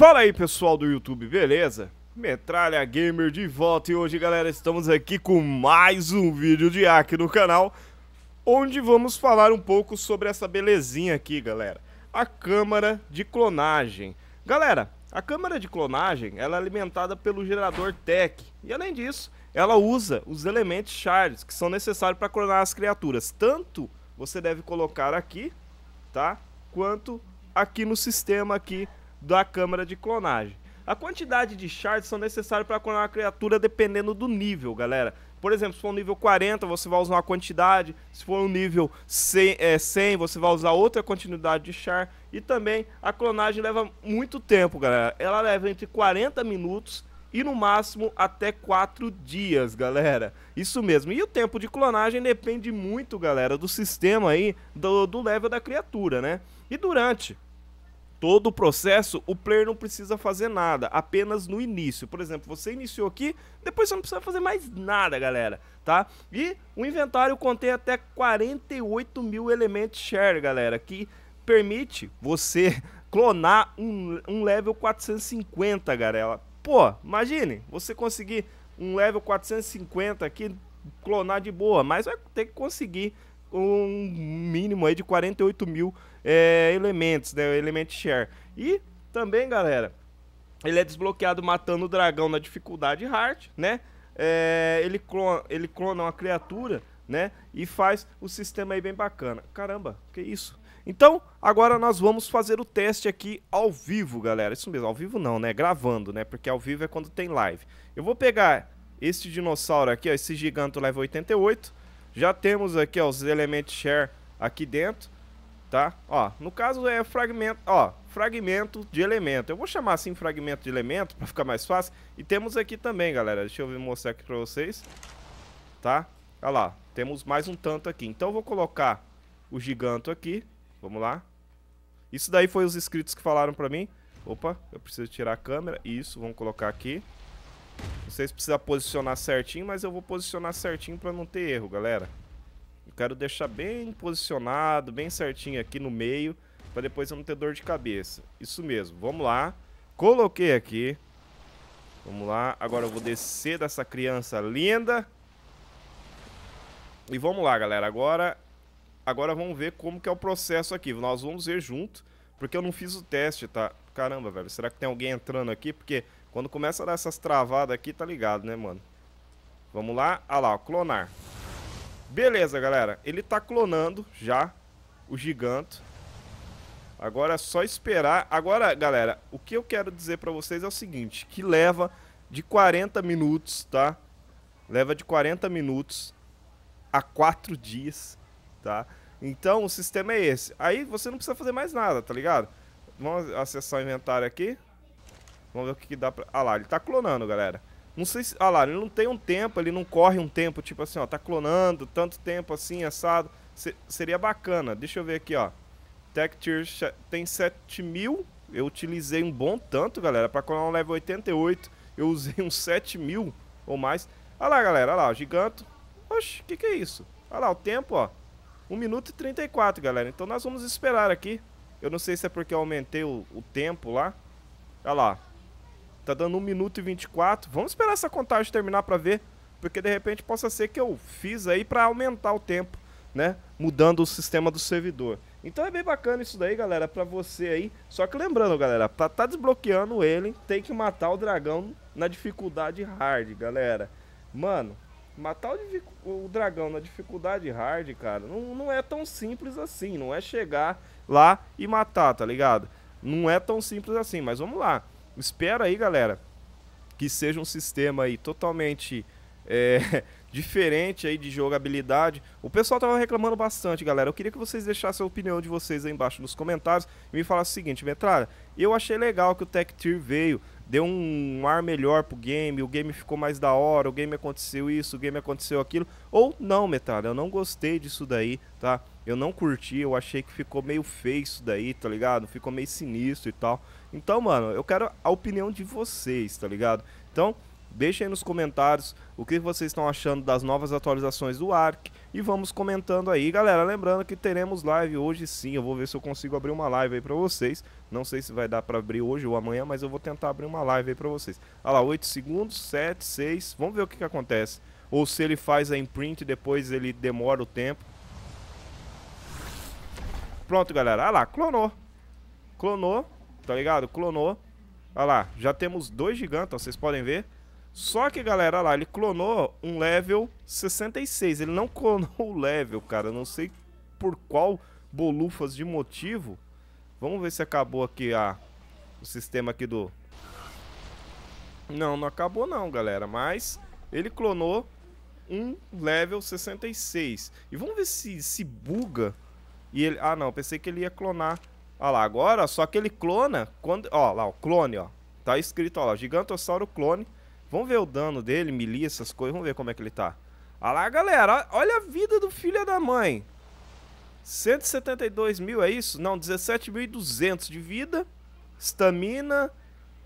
Fala aí pessoal do YouTube, beleza? Metralha Gamer de volta e hoje galera estamos aqui com mais um vídeo de hack no canal Onde vamos falar um pouco sobre essa belezinha aqui galera A câmara de clonagem Galera, a câmara de clonagem ela é alimentada pelo gerador Tech E além disso, ela usa os elementos shards que são necessários para clonar as criaturas Tanto você deve colocar aqui, tá? Quanto aqui no sistema aqui da câmara de clonagem. A quantidade de shards são necessários para clonar uma criatura dependendo do nível, galera. Por exemplo, se for um nível 40, você vai usar uma quantidade. Se for um nível 100, é, 100 você vai usar outra quantidade de char. E também a clonagem leva muito tempo, galera. Ela leva entre 40 minutos e no máximo até 4 dias, galera. Isso mesmo. E o tempo de clonagem depende muito, galera, do sistema aí, do, do level da criatura, né? E durante todo o processo, o player não precisa fazer nada, apenas no início. Por exemplo, você iniciou aqui, depois você não precisa fazer mais nada, galera, tá? E o inventário contém até 48 mil elementos share, galera, que permite você clonar um, um level 450, galera. Pô, imagine, você conseguir um level 450 aqui, clonar de boa, mas vai ter que conseguir um mínimo aí de 48 mil é, elementos, né? Element share. E também, galera, ele é desbloqueado matando o dragão na dificuldade hard, né? É, ele, clona, ele clona uma criatura, né? E faz o sistema aí bem bacana. Caramba, que isso? Então, agora nós vamos fazer o teste aqui ao vivo, galera. Isso mesmo, ao vivo não, né? Gravando, né? Porque ao vivo é quando tem live. Eu vou pegar esse dinossauro aqui, ó, esse giganto level 88, já temos aqui ó, os elementos share aqui dentro, tá? Ó, no caso é fragmento, ó, fragmento de elemento. Eu vou chamar assim fragmento de elemento para ficar mais fácil. E temos aqui também, galera. Deixa eu mostrar aqui para vocês, tá? Olha lá, temos mais um tanto aqui. Então eu vou colocar o giganto aqui. Vamos lá. Isso daí foi os inscritos que falaram para mim. Opa, eu preciso tirar a câmera. Isso, vamos colocar aqui. Vocês precisam posicionar certinho, mas eu vou posicionar certinho para não ter erro, galera. Eu quero deixar bem posicionado, bem certinho aqui no meio, para depois eu não ter dor de cabeça. Isso mesmo, vamos lá. Coloquei aqui. Vamos lá, agora eu vou descer dessa criança linda. E vamos lá, galera. Agora, agora vamos ver como que é o processo aqui. Nós vamos ver junto, porque eu não fiz o teste, tá? Caramba, velho, será que tem alguém entrando aqui? Porque quando começa a dar essas travadas aqui, tá ligado, né, mano? Vamos lá. Ah lá, ó, clonar. Beleza, galera. Ele tá clonando já o giganto. Agora é só esperar. Agora, galera, o que eu quero dizer pra vocês é o seguinte. Que leva de 40 minutos, tá? Leva de 40 minutos a 4 dias, tá? Então, o sistema é esse. Aí você não precisa fazer mais nada, tá ligado? Vamos acessar o inventário aqui. Vamos ver o que, que dá pra... Ah lá, ele tá clonando, galera. Não sei se... Ah lá, ele não tem um tempo, ele não corre um tempo, tipo assim, ó. Tá clonando tanto tempo assim, assado. Se... Seria bacana. Deixa eu ver aqui, ó. Texture tem 7000. mil. Eu utilizei um bom tanto, galera. Pra clonar um level 88, eu usei uns 7000 mil ou mais. Ah lá, galera, Olha lá, o giganto. Oxe, o que que é isso? Olha lá, o tempo, ó. 1 minuto e 34, galera. Então nós vamos esperar aqui. Eu não sei se é porque eu aumentei o, o tempo lá. Olha lá, Tá dando 1 minuto e 24. Vamos esperar essa contagem terminar para ver, porque de repente possa ser que eu fiz aí para aumentar o tempo, né? Mudando o sistema do servidor. Então é bem bacana isso daí, galera, para você aí. Só que lembrando, galera, pra tá desbloqueando ele, tem que matar o dragão na dificuldade hard, galera. Mano, matar o, o, dragão na dificuldade hard, cara, não, não é tão simples assim. Não é chegar lá e matar, tá ligado? Não é tão simples assim, mas vamos lá espero aí, galera, que seja um sistema aí totalmente é, diferente aí de jogabilidade. O pessoal tava reclamando bastante, galera. Eu queria que vocês deixassem a opinião de vocês aí embaixo nos comentários e me falassem o seguinte, Metralha, eu achei legal que o Tech Tier veio, deu um ar melhor pro game, o game ficou mais da hora, o game aconteceu isso, o game aconteceu aquilo, ou não, Metralha, eu não gostei disso daí, tá? Eu não curti, eu achei que ficou meio feio isso daí, tá ligado? Ficou meio sinistro e tal. Então, mano, eu quero a opinião de vocês, tá ligado? Então, Deixem aí nos comentários o que vocês estão achando das novas atualizações do ARC e vamos comentando aí. Galera, lembrando que teremos live hoje sim, eu vou ver se eu consigo abrir uma live aí pra vocês. Não sei se vai dar pra abrir hoje ou amanhã, mas eu vou tentar abrir uma live aí pra vocês. Olha lá, 8 segundos, 7, 6, vamos ver o que, que acontece. Ou se ele faz a imprint e depois ele demora o tempo. Pronto, galera, olha lá, clonou. Clonou, tá ligado? Clonou. Olha lá, já temos dois gigantes, vocês podem ver. Só que, galera, lá, ele clonou um level 66. Ele não clonou o level, cara. Não sei por qual bolufas de motivo. Vamos ver se acabou aqui a, o sistema aqui do... Não, não acabou não, galera. Mas ele clonou um level 66. E vamos ver se, se buga. E ele... Ah, não. Pensei que ele ia clonar. Olha lá, agora, só que ele clona quando... Olha lá, o clone, ó. Tá escrito, ó, lá, Gigantossauro clone Vamos ver o dano dele, melee, essas coisas. Vamos ver como é que ele tá. Olha lá, galera. Olha a vida do filho da mãe. 172 mil, é isso? Não, 17.200 de vida. Estamina.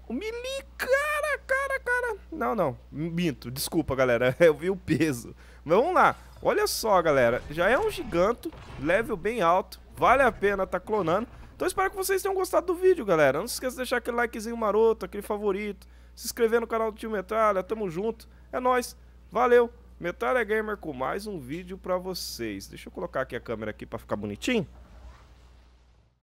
O melee, cara, cara, cara. Não, não. Minto. Desculpa, galera. Eu vi o peso. Mas vamos lá. Olha só, galera. Já é um giganto. Level bem alto. Vale a pena tá clonando. Então espero que vocês tenham gostado do vídeo, galera. Não se esqueça de deixar aquele likezinho maroto, aquele favorito. Se inscrever no canal do Tio Metralha. Tamo junto. É nóis. Valeu. Metralha Gamer com mais um vídeo pra vocês. Deixa eu colocar aqui a câmera aqui pra ficar bonitinho.